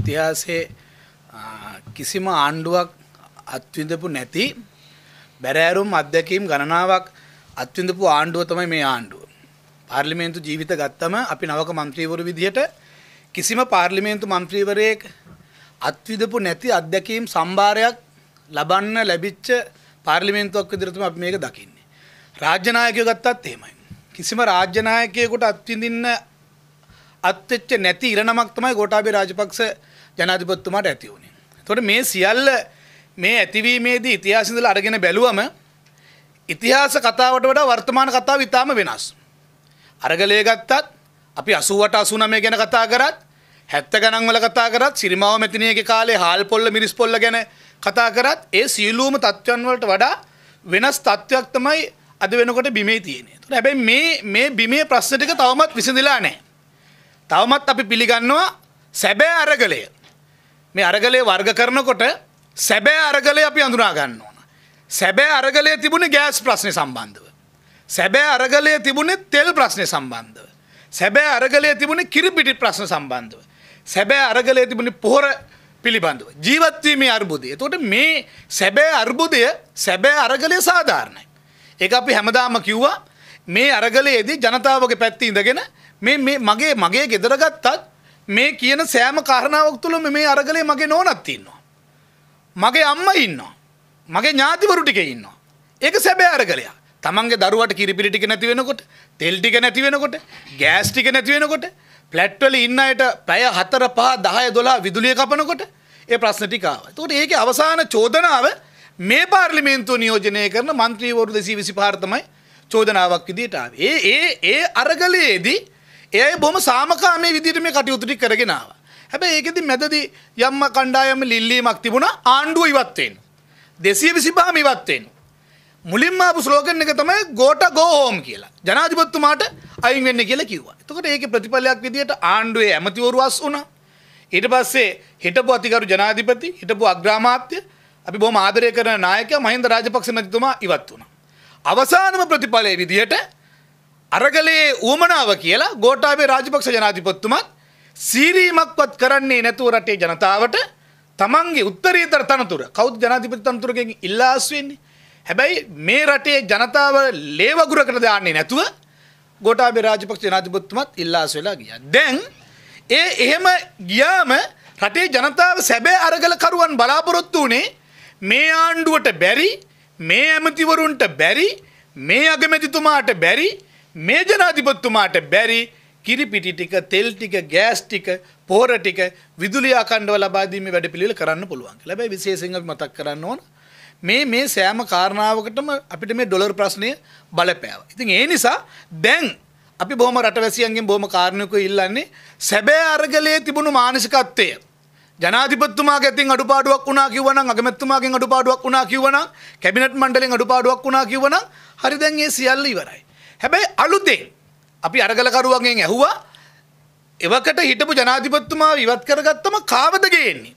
ඉතිහාසයේ කිසිම ආණ්ඩුවක් අත්විඳපු නැති බැරෑරුම් අධ්‍යක්ීම් ගණනාවක් අත්විඳපු ආණ්ඩුව තමයි මේ ආණ්ඩුව. පාර්ලිමේන්තු ජීවිත ගත්තම අපි නවක මන්ත්‍රීවරු විදිහට කිසිම පාර්ලිමේන්තු මන්ත්‍රීවරයෙක් අත්විඳපු නැති අධ්‍යක්ීම් සම්භාරයක් ලබන්න ලැබිච්ච පාර්ලිමේන්තුවක් විදිහට තමයි අපි මේක දකින්නේ. රාජ්‍ය නායකයෝ ගත්තත් එහෙමයි. කිසිම රාජ්‍ය නායකයෙකුට අත්විඳින්න අත්වෙච්ච නැති ඉරණමක් තමයි ගෝඨාභය රාජපක්ෂ ජනාධිපතිතුමාට ඇති වුණේ. එතකොට මේ සියල්ල මේ ඇතිවීමේදී ඉතිහාසෙ ඉඳලා අරගෙන බැලුවම ඉතිහාස කතාවට වඩා වර්තමාන කතාව ඉතාම වෙනස්. අරගලය ගත්තත් අපි 88 89 ගැන කතා කරත් 70 ගණන් වල කතා කරත් සිරිමාව මෙතිනියගේ කාලේ හාල් පොල්ල මිරිස් පොල්ල ගැන කතා කරත් ඒ සියලුම තත්ත්වයන් වලට වඩා වෙනස් තත්ත්වයක් තමයි අද වෙනකොට බිමේ තියෙන්නේ. ඒතකොට හැබැයි මේ මේ බිමේ ප්‍රශ්න ටික තවමත් විසඳිලා නැහැ. තවමත් අපි පිළිගන්නවා සැබෑ අරගලය මේ අරගලය වර්ග කරනකොට සැබෑ අරගලය අපි අඳුනා ගන්න ඕන. සැබෑ අරගලය තිබුණේ ගෑස් ප්‍රශ්නේ සම්බන්ධව. සැබෑ අරගලය තිබුණේ තෙල් ප්‍රශ්නේ සම්බන්ධව. සැබෑ අරගලය තිබුණේ කිරිපිටි ප්‍රශ්න සම්බන්ධව. සැබෑ අරගලය තිබුණේ පොහොර පිළිබඳව. ජීවත්වීමේ අර්බුදය. එතකොට මේ සැබෑ අර්බුදය සැබෑ අරගලය සාධාරණයි. ඒක අපි හැමදාම කිව්වා මේ අරගලයේදී ජනතාවගේ පැත්තේ ඉඳගෙන මේ මේ මගේ මගේ ගෙදර ගත්තත් මේ කියන සෑම කාරණාවක් තුළම මේ අරගලේ මගේ නෝනක් තියෙනවා. මගේ අම්මා ඉන්නවා. මගේ ඥාතිවරු ටිකේ ඉන්නවා. ඒක සැබෑ අරගලයක්. තමන්ගේ දරුවට කිරිපිලි ටික නැති වෙනකොට, තෙල් ටික නැති වෙනකොට, ගෑස් ටික නැති වෙනකොට, ෆ්ලැට් වල ඉන්න අයට පැය 4 5 10 12 විදුලිය කපනකොට ඒ ප්‍රශ්න ටික ආවා. එතකොට ඒකේ අවසාන චෝදනාව මේ පාර්ලිමේන්තුව නියෝජනය කරන മന്ത്രിවරු 225 තමයි චෝදනාවක් විදිහට ආවේ. ඒ ඒ ඒ අරගලයේදී එයයි බොහොම සාමකාමී විදිහට මේ කටයුතු ටික කරගෙන ආවා. හැබැයි ඒකෙදි මැදදී යම්ම කණ්ඩායම ලිල්ලීමක් තිබුණා ආණ්ඩුව ඉවත් වෙන්න. 225ම ඉවත් වෙන්න. මුලින්ම ආපු ස්ලෝගන් එක තමයි ගෝට ගෝ හෝම් කියලා. ජනාධිපතිතුමාට අයින් වෙන්න කියලා කිව්වා. එතකොට ඒකේ ප්‍රතිඵලයක් විදිහට ආණ්ඩුවේ ඇමතිවරුවස් වුණා. ඊට පස්සේ හිටපු අතිගරු ජනාධිපති හිටපු අග්‍රාමාත්‍ය අපි බොහොම ආදරය කරන නායකයා මහින්ද රාජපක්ෂ මැතිතුමා ඉවත් වුණා. අවසානම ප්‍රතිඵලයේ විදිහට අරගලයේ ඌමනාව කියලා ගෝඨාභය රාජපක්ෂ ජනාධිපතිතුමත් සීරීමක්වත් කරන්නේ නැතුව රටේ ජනතාවට තමන්ගේ උත්තරීතර තනතුර කවුද ජනාධිපති තනතුරකින් ඉල්ලාස් වෙන්නේ හැබැයි මේ රටේ ජනතාව ලේ වගුරකට දාන්නේ නැතුව ගෝඨාභය රාජපක්ෂ ජනාධිපතිතුමත් ඉල්ලාස් වෙලා ගියා දැන් ඒ එහෙම ගියාම රටේ ජනතාව සැබෑ අරගලකරුවන් බලාපොරොත්තු වුණේ මේ ආණ්ඩුවට බැරි මේ ඇමතිවරුන්ට බැරි මේ අගමැතිතුමාට බැරි මේ ජනාධිපතිතුමාට බැරි කිරිපිටි ටික තෙල් ටික ගෑස් ටික පොහොර ටික විදුලි ආකණ්ඩව ලබා දීමේ වැඩපිළිවෙල කරන්න පුළුවන් කියලා. හැබැයි විශේෂයෙන් අපි මතක් කරන්න ඕන මේ මේ සෑම කාරණාවකටම අපිට මේ ඩොලර් ප්‍රශ්නය බලපෑවා. ඉතින් ඒ නිසා දැන් අපි බොහොම රටවැසියන්ගෙන් බොහොම කාරණයක ඉල්ලන්නේ සැබෑ අරගලයේ තිබුණු මානසිකත්වය ජනාධිපතිතුමාගේ අතින් අඩුපාඩුවක් වුණා කිව්වනම් අගමැතිතුමාගෙන් අඩුපාඩුවක් වුණා කිව්වනම් කැබිනට් මණ්ඩලෙන් අඩුපාඩුවක් වුණා කිව්වනම් හරි දැන් ඒ සියල්ල ඉවරයි. හැබැයි අලුතෙන් අපි අරගලකරුවන්ගෙන් ඇහුවා එවකට හිටපු ජනාධිපතිතුමා ඉවත් කරගත්තම කාවද ගේන්නේ.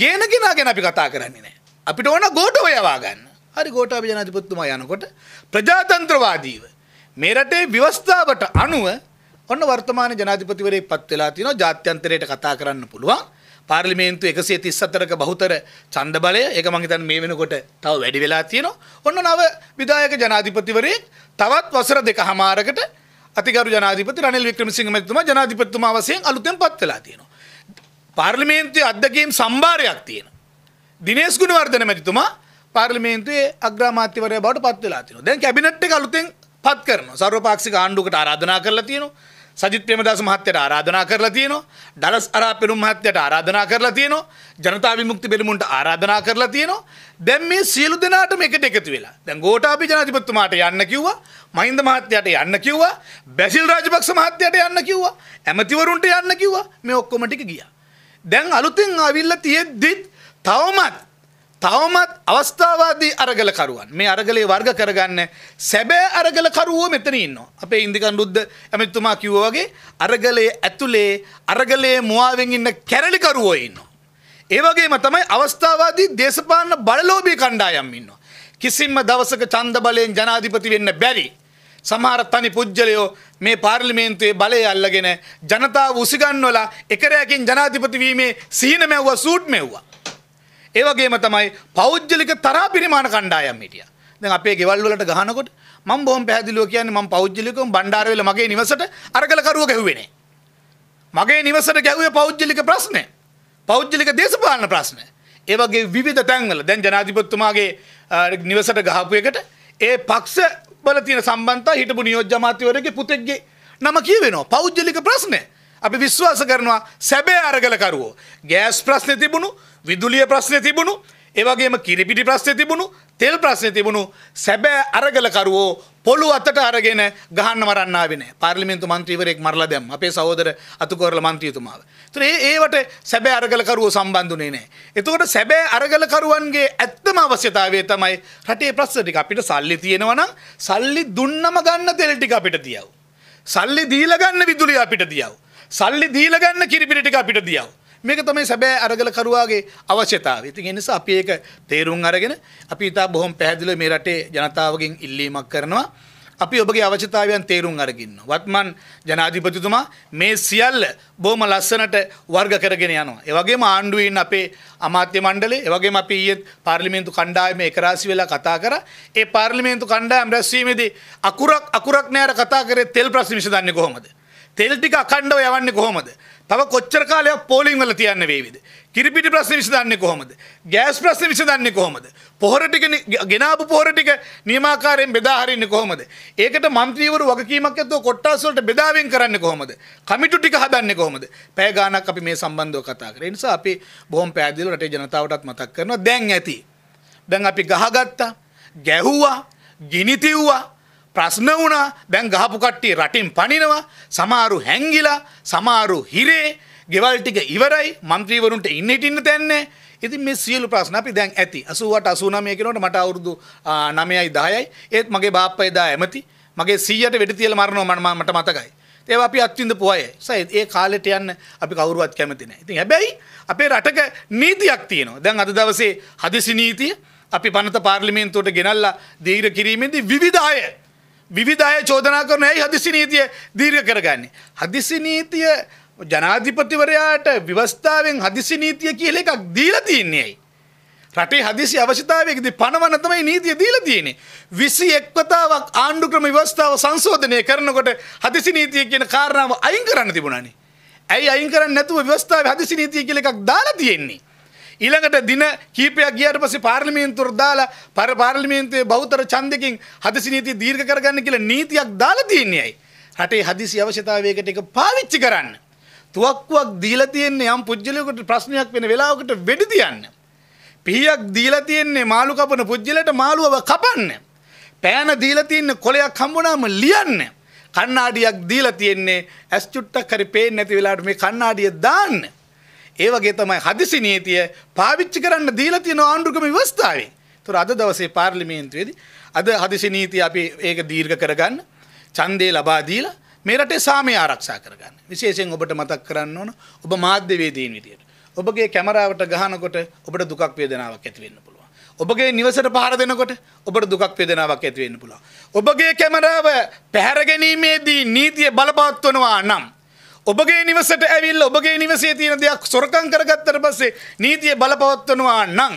ගේන කෙනා ගැන අපි කතා කරන්නේ නැහැ. අපිට ඕන ගෝඨව යවා ගන්න. හරි ගෝඨාභය ජනාධිපතිතුමා යනකොට ප්‍රජාතන්ත්‍රවාදීව මේ රටේ ව්‍යවස්ථාවට අනුව ඔන්න වර්තමාන ජනාධිපතිවරයෙක් පත් වෙලා තිනවා ජාත්‍යන්තරයට කතා කරන්න පුළුවන්. පාර්ලිමේන්තු 134ක බහුතර ඡන්ද බලය ඒක මම හිතන්නේ මේ වෙනකොට තව වැඩි වෙලා තියෙනවා. ඔන්න නව විධායක ජනාධිපතිවරයෙක් තවත් වසර දෙක හමාරකට අතිගරු ජනාධිපති රනිල් වික්‍රමසිංහ මැතිතුමා ජනාධිපතිතුමා වශයෙන් අලුතෙන් පත් වෙලා තියෙනවා. පාර්ලිමේන්තුවේ අධ්‍යක්ෂකම් සම්භාරයක් තියෙනවා. දිනේෂ් ගුණවර්ධන මැතිතුමා පාර්ලිමේන්තුවේ අග්‍රාමාත්‍යවරයා බවට පත් වෙලා තියෙනවා. දැන් කැබිනට් එක අලුතෙන් පත් කරනවා. සර්වපාක්ෂික ආණ්ඩුවකට ආරාධනා කරලා තියෙනවා. සජිත් ප්‍රේමදාස මහත්තයට ආරාධනා කරලා තියෙනවා. ඩලස් අරා පෙරුම් මහත්තයට ආරාධනා කරලා තියෙනවා. ජනතා විමුක්ති පෙරමුණට ආරාධනා කරලා තියෙනවා. දැන් මේ සියලු දෙනාටම එකට එකතු වෙලා. දැන් ගෝඨාභය ජනාධිපතිතුමාට යන්න කිව්වා. මහින්ද මහත්තයට යන්න කිව්වා. බැසිල් රාජපක්ෂ මහත්තයට යන්න කිව්වා. ඇමතිවරුන්ට යන්න කිව්වා. මේ ඔක්කොම ටික ගියා. දැන් අලුතෙන් ආවිල්ලා තියෙද්දිත් තවමත් තවමත් අවස්ථාවාදී අරගලකරුවන් මේ අරගලේ වර්ග කරගන්න සැබෑ අරගලකරුවෝ මෙතන ඉන්නවා. අපේ ඉන්දිකන් රුද්ද ඇමතිතුමා කිව්වා වගේ අරගලයේ ඇතුලේ අරගලයේ මුවාවෙන් ඉන්න කැරලිකරුවෝ ඉන්නවා. ඒ වගේම තමයි අවස්ථාවාදී දේශපාලන බලලෝභී කණ්ඩායම් ඉන්නවා. කිසිම දවසක ඡන්ද බලයෙන් ජනාධිපති වෙන්න බැරි. සමහර තනි පුජ්‍යලයෝ මේ පාර්ලිමේන්තුවේ බලය අල්ලගෙන ජනතාව උසිගන්වලා එක රැයකින් ජනාධිපති වීමේ සීන මැව්වා සූට් මැව්වා. ඒවගේම තමයි පෞද්ගලික තරා පිරිමාණ කණ්ඩායම් හිටිය දැන් අපේ ගෙවල් වලට ගහනකොට මම බොහොම පැහැදිලිව කියන්නේ මම පෞද්ගලිකව බණ්ඩාරවෙල මගේ නිවසට අරගලකරුව ගැහුවේ නෑ මගේ නිවසට ගැහුවේ පෞද්ගලික ප්‍රශ්නේ පෞද්ගලික දේශපාලන ප්‍රශ්න. ඒවගේ විවිධ තැන්වල දැන් ජනාධිපතිතුමාගේ නිවසට ගහපු එකට ඒ පක්ෂ වල තියෙන සම්බන්ධතා හිටපු නියෝජ්‍ය අමාත්‍යවරයාගේ පුතෙක්ගේ නම කියවෙනවා. පෞද්ගලික ප්‍රශ්නේ. අපි විශ්වාස කරනවා සැබෑ අරගලකරුවෝ ගෑස් ප්‍රශ්නේ තිබුණු විදුලිය ප්‍රශ්නේ තිබුණු ඒ වගේම කිරිපිටි ප්‍රශ්නේ තිබුණු තෙල් ප්‍රශ්නේ තිබුණු සැබෑ අරගලකරුවෝ පොළු අතට අරගෙන ගහන්න මරන්න ආවේ නැහැ. පාර්ලිමේන්තු මන්ත්‍රීවරයෙක් මරලා දැම්ම. අපේ සහෝදර අතුකෝරළ මන්ත්‍රීතුමාව. ඒතර ඒ ඒවට සැබෑ අරගලකරුවෝ සම්බන්ධුනේ නැහැ. එතකොට සැබෑ අරගලකරුවන්ගේ ඇත්තම අවශ්‍යතාවය තමයි රටේ ප්‍රශ්න ටික අපිට සල්ලි තියෙනවා නම් සල්ලි දුන්නම ගන්න තෙල් ටික අපිට දියව. සල්ලි දීලා ගන්න විදුලිය අපිට දියව. සල්ලි දීලා ගන්න කිරිපිටි ටික අපිට දියව. මේක තමයි සැබෑ අරගලකරුවාගේ අවශ්‍යතාවය. ඉතින් ඒ නිසා අපි ඒක තේරුම් අරගෙන අපි ඉතා බොහොම පැහැදිලිව මේ රටේ ජනතාවගෙන් ඉල්ලීමක් කරනවා. අපි ඔබගේ අවශ්‍යතාවයන් තේරුම් අරගන්න. වත්මන් ජනාධිපතිතුමා මේ සියල්ල බොහොම ලස්සනට වර්ග කරගෙන යනවා. ඒ වගේම ආණ්ඩුවෙන් අපේ අමාත්‍ය මණ්ඩලේ, ඒ වගේම අපි ඊයේ පාර්ලිමේන්තු කණ්ඩායමේ එකරාශි වෙලා කතා කරා. ඒ පාර්ලිමේන්තු කණ්ඩායම් රැස්වීමේදී අකුරක් අකුරක් නෑර කතා කරේ තෙල් ප්‍රශ්න විසඳන්නේ කොහොමද? තෙල් ටික අඛණ්ඩව යවන්නේ කොහොමද? තව කොච්චර කාලයක් පෝලිං වල තියන්න වේවිද? කිරිපිටි ප්‍රශ්න විසඳන්නේ කොහොමද? ගෑස් ප්‍රශ්න විසඳන්නේ කොහොමද? පොහොර ටික ගෙනාපු පොහොර ටික නියමාකාරයෙන් බෙදා හරින්නේ කොහොමද? ඒකට മന്ത്രിවරු වගකීමක් ඇතුව කොට්ටාස් වලට බෙදාවෙන් කරන්නේ කොහොමද? කමිටු ටික හදන්නේ කොහොමද? පැය ගාණක් අපි මේ සම්බන්ධව කතා කරා. ඒ නිසා අපි බොහොම පෑදීලා රටේ ජනතාවටත් මතක් කරනවා දැන් ඇති. දැන් අපි ගහගත්තා, ගැහුවා, ගිනි තිව්වා, ප්‍රශ්න වුණා දැන් ගහපු කට්ටිය රටින් පනිනවා සමහරු හැංගිලා සමහරු හිරේ ගෙවල් ටික ඉවරයි മന്ത്രിවරුන්ට ඉන්න හිටින්න තැන්නේ ඉතින් මේ සියලු ප්‍රශ්න අපි දැන් ඇති 88 89 කෙනෙකුට මට අවුරුදු 9යි 10යි ඒත් මගේ බාප්පා එදා ඇමති මගේ 100ට වෙඩි තියලා මරනවා මට මතකයි ඒවා අපි අත්විඳපු අය. සයි ඒ කාලෙට යන්න අපි කවුරුවත් කැමති නැහැ. ඉතින් හැබැයි අපේ රටක නීතියක් තියෙනවා. දැන් අද දවසේ හදිසි නීතිය අපි පනත පාර්ලිමේන්තුවට ගෙනල්ලා දීර්ඝ කිරීමේදී විවිධ අය විවිධය චෝදනා කරන ඇයි හදිසි නීතිය දීර්ඝ කරගන්නේ. හදිසි නීතිය ජනාධිපතිවරයාට ව්‍යවස්ථාවෙන් හදිසි නීතිය කියලා එකක් දීලා තින්නේ ඇයි. රටේ හදිසි අවශ්‍යතාවයකදී පනවන තමයි නීතිය දීලා තියෙන්නේ. 21 වතාවක් ආණ්ඩු ක්‍රම ව්‍යවස්ථාව සංශෝධනය කරනකොට හදිසි නීතිය කියන කාරණාව අයින් කරන්න තිබුණානේ. ඇයි අයින් කරන්නේ නැතුව ව්‍යවස්ථාවේ හදිසි නීතිය කියලා එකක් දාලා තියෙන්නේ. ඊළඟට දින කීපයක් ගියාට පස්සේ පාර්ලිමේන්තුවට දාලා පර පාර්ලිමේන්තුවේ බහුතර ඡන්දකින් හදිසි නීති දීර්ඝ කරගන්න කියලා නීතියක් දාලා තියන්නේයි. රටේ හදිසි අවශ්‍යතාවයකට ඒක පාවිච්චි කරන්න. තුවක්කුවක් දීලා තියන්නේ යම් පුජ්‍යලයකට ප්‍රශ්නයක් වෙන වෙලාවකට වෙඩි තියන්න. පිහියක් දීලා තියන්නේ මාළු කපන පුජ්‍යලයට මාළුවව කපන්න. පෑන දීලා තියන්නේ කොලයක් හම්බුනාම ලියන්න. කණ්ණාඩියක් දීලා තියන්නේ ඇස් චුට්ටක් හරි පේන්නේ නැති වෙලාවට මේ කණ්ණාඩිය දාන්න. ඒ වගේ තමයි හදිසි නීතිය පාවිච්චි කරන්න දීලා තියෙන ආණ්ඩුක්‍රම ව්‍යවස්ථාවේ. ඒතර අද දවසේ පාර්ලිමේන්තුවේදී අද හදිසි නීතිය අපි ඒක දීර්ඝ කරගන්න ඡන්දේ ලබා දීලා මේ රටේ සාමය ආරක්ෂා කරගන්න. විශේෂයෙන් ඔබට මතක් කරන්න ඕන ඔබ මාධ්‍යවේදීන් විදියට. ඔබගේ කැමරාවට ගහනකොට ඔබට දුකක් වේදනාවක් ඇති වෙන්න පුළුවන්. ඔබගේ නිවසට පහර දෙනකොට ඔබට දුකක් වේදනාවක් ඇති වෙන්න පුළුවන්. ඔබගේ කැමරාව පැහැර ගැනීමේදී නීතිය බලපවත්වනවා නම් ඔබගේ නිවසට ඇවිල්ල ඔබගේ නිවසේ තියෙන දෙයක් සොරකං කරගත්තට පස්සේ නීතිය බලපවත්වනවා නම්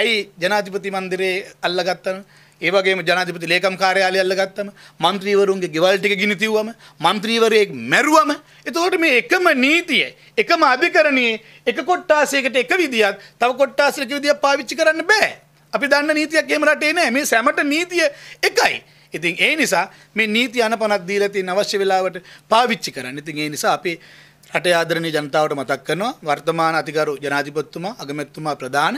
ඇයි ජනාධිපති මන්දිරේ අල්ලගත්තන ඒ වගේම ජනාධිපති ලේකම් කාර්යාලය අල්ලගත්තම മന്ത്രിවරුන්ගේ ගෙවල් ටික ගිනි තියුවම മന്ത്രിවරයෙක් මැරුවම එතකොට මේ එකම නීතිය එකම අධිකරණයේ එක කොට්ටාසයකට එක විදියක් තව කොට්ටාසයක විදියක් පාවිච්චි කරන්න බෑ අපි දන්න නීතියක් එහෙම රටේ නෑ මේ සෑමට නීතිය එකයි ඉතින් ඒ නිසා මේ නීති අනපනක් දීලා තියෙන අවශ්‍ය වෙලාවට පාවිච්චි කරන්න. ඉතින් ඒ නිසා අපි රටේ ආදරණීය ජනතාවට මතක් කරනවා වර්තමාන අධිකරු ජනාධිපතිතුමා අගමැතිතුමා ප්‍රධාන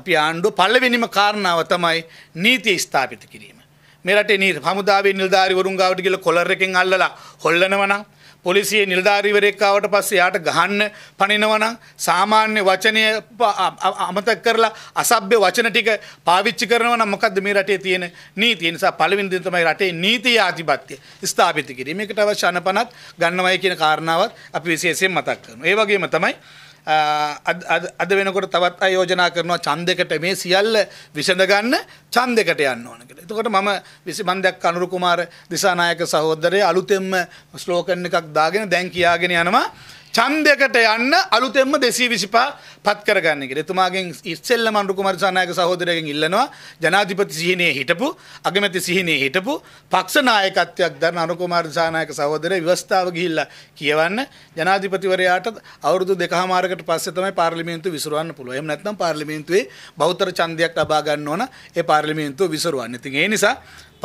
අපි ආණ්ඩුව පළවෙනිම කාරණාව තමයි නීතිය ස්ථාපිත කිරීම. මේ රටේ නීති හමුදාවේ නිලධාරිවරුන් ගාවට ගිහලා කොලර් එකෙන් අල්ලලා හොල්ලනවා නම් පොලිසියේ නිලධාරීවරයෙක් ආවට පස්සේ යාට ගහන්න පනිනවනම් සාමාන්‍ය වචනය අමතක කරලා අසභ්‍ය වචන ටික පාවිච්චි කරනවා නම් මොකද්ද මේ රටේ තියෙන නීතිය නිසා පළවෙනි දේ තමයි රටේ නීති ආධිපත්‍ය ස්ථාපිත කිරීමකට අවශ්‍ය අනපනත් ගන්නවයි කියන කාරණාවත් අපි විශේෂයෙන් මතක් කරනවා. ඒ වගේම තමයි අද වෙනකොට තවත් අයෝජනා කරනවා ඡන්දයකට මේ සියල්ල විසඳ ගන්න ඡන්දයකට යන්න ඕන කියලා. එතකොට මම විසිබන්දයක් අනුර කුමාර දිසානායක සහෝදරය අලුතෙන්ම ස්ලෝකන් එකක් දාගෙන දැන් කියාගෙන යනවා ඡන්දයකට යන්න අලුතෙන්ම 225 පත් කරගන්න කියලා. එතුමාගෙන් ඉස්සෙල්ලම අනුරු කුමාරසානායක සහෝදරයෙන් ඉල්ලනවා ජනාධිපති සිහිනේ හිටපු, අගමැති සිහිනේ හිටපු පක්ෂ නායකත්වයක් දරන අනුරු කුමාරසානායක සහෝදරය විවස්ථාව ගිහිල්ලා කියවන්න ජනාධිපතිවරයාට අවුරුදු දෙකහමාරකට පස්සේ තමයි පාර්ලිමේන්තුව විසුරවන්න පුළුවන්. එහෙම නැත්නම් පාර්ලිමේන්තුවේ බහුතර ඡන්දයක් ලබා ගන්න ඕන ඒ පාර්ලිමේන්තුව විසුරවන්න. ඉතින් ඒ නිසා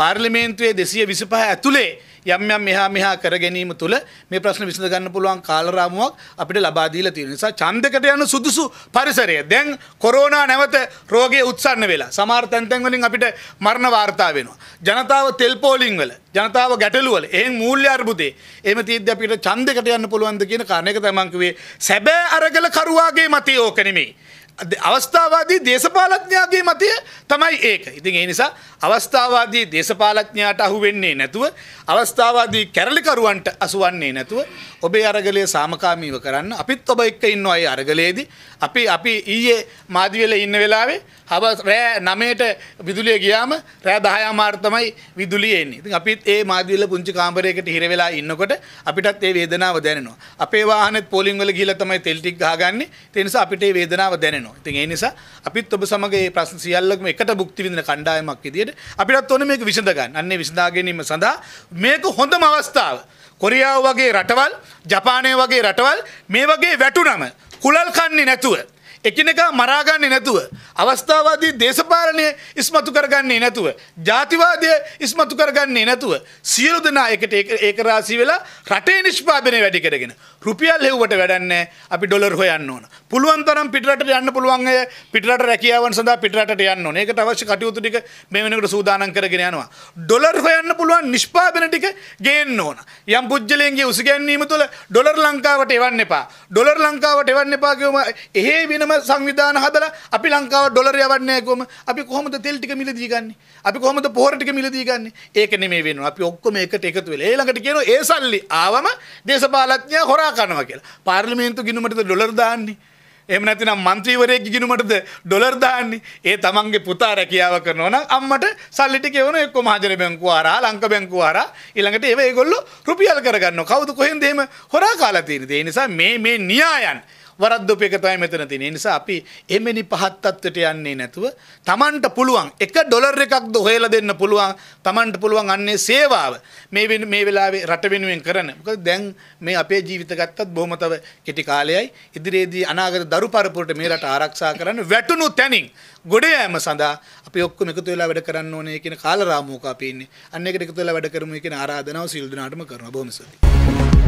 පාර්ලිමේන්තුවේ දෙසිය විසිපහ ඇතුළේ යම් යම් මෙහා මෙහා කර ගැනීම තුළ මේ ප්‍රශ්න විසඳ ගන්න පුළුවන් කාලරාමුවක් අපිට ලබා දීලා තියෙන නිසා ඡන්දයකට යන සුදුසු පරිසරය දැන් කොරෝනා නැවත රෝගේ උත්සන්න වෙලා සමහර තැන් තැන් වලින් අපිට මරණ වාර්තා වෙනවා ජනතාව තෙල් පෝලිං වල ජනතාව ගැටලු වල එහෙන් මූල්‍ය අර්බුදේ එහෙම තියෙද්දි අපිට ඡන්දයකට යන්න පුළුවන්ද කියන කාරණේක තමයි මම කිව්වේ සැබෑ අරගල කරුවාගේ මතය ඕක නෙමෙයි අවස්ථාවාදී දේශපාලඥයාගේ මතය තමයි ඒක. ඉතින් ඒ නිසා අවස්ථාවාදී දේශපාලඥයාට අහු වෙන්නේ නැතුව අවස්ථාවාදී කැරලිකරුවන්ට අසුවන්නේ නැතුව ඔබේ අරගලය සාමකාමීව කරන්න අපිත් ඔබ එක්ක ඉන්න අය අරගලයේදී අපි අපි ඊයේ මාදිවෙල ඉන්න වෙලාවේ හවස් රෑ 9ට විදුලිය ගියාම රෑ 10 මාර්ත තමයි විදුලිය එන්නේ. ඉතින් අපිත් ඒ මාදිවෙල පුංචි කාමරයකට හිර වෙලා ඉන්නකොට අපිටත් ඒ වේදනාව දැනෙනවා. අපේ වාහනෙත් පෝලිං වල ගිහිල්ලා තමයි තෙල් ටික ගහගන්නේ. ඒ නිසා අපිට ඒ වේදනාව දැනෙනවා. ඉතින් ඒ නිසා අපිත් ඔබ සමග මේ ප්‍රශ්න සියල්ලකම එකට භුක්ති විඳින කණ්ඩායමක් විදියට අපිටත් ඕනේ මේක විසඳ ගන්න. අන්නේ විසඳා ගැනීම සඳහා මේක හොඳම අවස්ථාව. කොරියාව වගේ රටවල් ජපානය වගේ රටවල් මේ වගේ වැටුනම කුලල් කන්නේ නැතුව එකිනෙකා මරාගන්නේ නැතුව අවස්ථාවාදී දේශපාලනය ඉස්මතු කරගන්නේ නැතුව ජාතිවාදය ඉස්මතු කරගන්නේ නැතුව සියලු දෙනා එකට ඒක රාශී වෙලා රටේ නිෂ්පාදනය වැඩි කරගෙන රුපියල් හෙව්වට වැඩන්නේ අපි ඩොලර් හොයන්න ඕන පුළුවන් තරම් පිටරටට යන්න පුළුවන් අය පිටරට රැකියාවන් සඳහා පිටරටට යන්න ඕන ඒකට අවශ්‍ය කටයුතු ටික මේ වෙනකොට සූදානම් කරගෙන යනවා ඩොලර් හොයන්න පුළුවන් නිෂ්පාදන ටික ගේන්න ඕන යම් පුජ්‍යලයන්ගේ උසගැන්වීම තුළ ඩොලර් ලංකාවට එවන්න එපා ඩොලර් ලංකාවට එවන්න එපා කියවම එහෙ වෙන එහෙම සංවිධාන හදලා අපි ලංකාව ඩොලරය යවන්නේ කොහොම? අපි කොහොමද තෙල් ටික මිලදී ගන්නෙ? අපි කොහොමද පොහොර ටික මිලදී ගන්නෙ? ඒක නෙමෙයි වෙනවා. අපි ඔක්කොම එකට එකතු වෙලා. ඒ ළඟට කියනවා ඒ සල්ලි ආවම දේශපාලඥයා හොරා කරනවා කියලා. පාර්ලිමේන්තු ගිණුමටද ඩොලර් දාන්නේ. එම නැතිනම් මන්ත්‍රීවරයෙක් ගිනුමටද ඩොලර් දාන්නේ ඒ තමන්ගේ පුතා රැකියාව කරනවා නම් අම්මට සල්ලි ටික එවන එක්ක මහජන බැංකුව හරහා ලංක බැංකුව හරහා ඊළඟට ඒව ඒගොල්ලෝ රුපියල් කරගන්නවා කවුද කොහෙන්ද එහෙම හොරා කාලා තියෙන්නේ ඒ නිසා මේ මේ න්‍යායන් වරද්දෝප එක තමයි මෙතන තියෙන්නේ. ඒ නිසා අපි එමෙනි පහත් තත්වයට යන්නේ නැතුව Tamanට පුළුවන් 1 ඩොලර් එකක්ද හොයලා දෙන්න පුළුවන්. Tamanට පුළුවන් අන්නේ සේවාව. මේ මේ වෙලාවේ රට වෙනුවෙන් කරන. මොකද දැන් මේ අපේ ජීවිත ගත්තත් බොහොම තව කෙටි කාලයයි. ඉදිරියේදී අනාගත දරු පරපුරට මේ රට ආරක්ෂා කරන්න වැටුණු තැනින් ගොඩ යෑම සඳහා අපි ඔක්කොම එකතු වෙලා වැඩ කරන්න ඕනේ කියන කාලරාමුවක අපි ඉන්නේ. අන්න ඒකට එකතු වෙලා වැඩ කරමු කියන ආරාධනාව සිල් දනාටම කරනවා. බොහොම ස්තුතියි.